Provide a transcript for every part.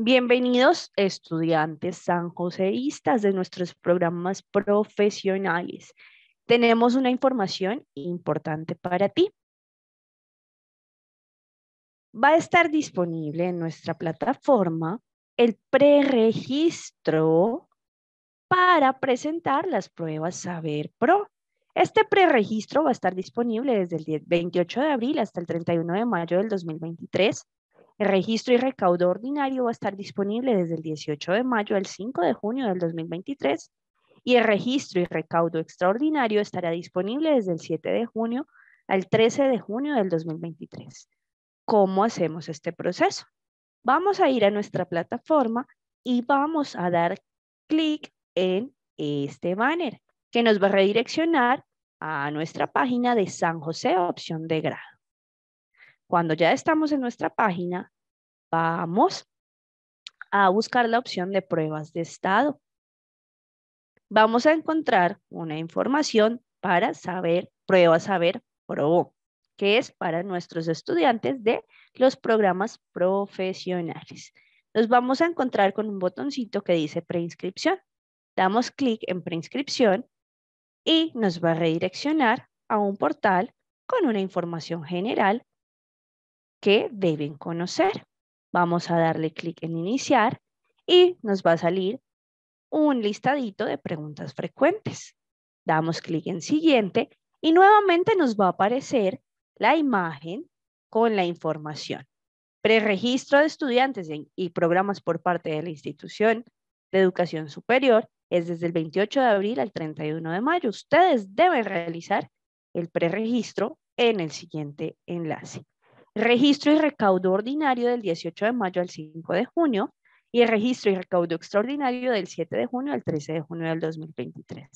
Bienvenidos estudiantes sanjoseístas de nuestros programas profesionales. Tenemos una información importante para ti. Va a estar disponible en nuestra plataforma el preregistro para presentar las pruebas Saber Pro. Este preregistro va a estar disponible desde el 28 de abril hasta el 31 de mayo del 2023 el registro y recaudo ordinario va a estar disponible desde el 18 de mayo al 5 de junio del 2023 y el registro y recaudo extraordinario estará disponible desde el 7 de junio al 13 de junio del 2023. ¿Cómo hacemos este proceso? Vamos a ir a nuestra plataforma y vamos a dar clic en este banner que nos va a redireccionar a nuestra página de San José, opción de grado. Cuando ya estamos en nuestra página, vamos a buscar la opción de pruebas de estado. Vamos a encontrar una información para saber, prueba saber, probó, que es para nuestros estudiantes de los programas profesionales. Nos vamos a encontrar con un botoncito que dice preinscripción. Damos clic en preinscripción y nos va a redireccionar a un portal con una información general que deben conocer. Vamos a darle clic en iniciar y nos va a salir un listadito de preguntas frecuentes. Damos clic en siguiente y nuevamente nos va a aparecer la imagen con la información. Preregistro de estudiantes y programas por parte de la institución de educación superior es desde el 28 de abril al 31 de mayo. Ustedes deben realizar el preregistro en el siguiente enlace registro y recaudo ordinario del 18 de mayo al 5 de junio y el registro y recaudo extraordinario del 7 de junio al 13 de junio del 2023.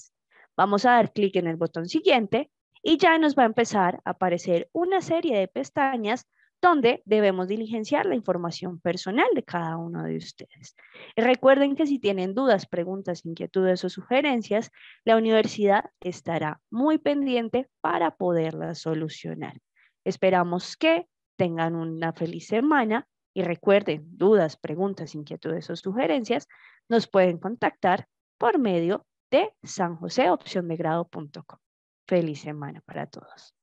Vamos a dar clic en el botón siguiente y ya nos va a empezar a aparecer una serie de pestañas donde debemos diligenciar la información personal de cada uno de ustedes. Recuerden que si tienen dudas, preguntas, inquietudes o sugerencias, la universidad estará muy pendiente para poderlas solucionar. Esperamos que tengan una feliz semana y recuerden, dudas, preguntas, inquietudes o sugerencias, nos pueden contactar por medio de sanjoseopciondegrado.com. Feliz semana para todos.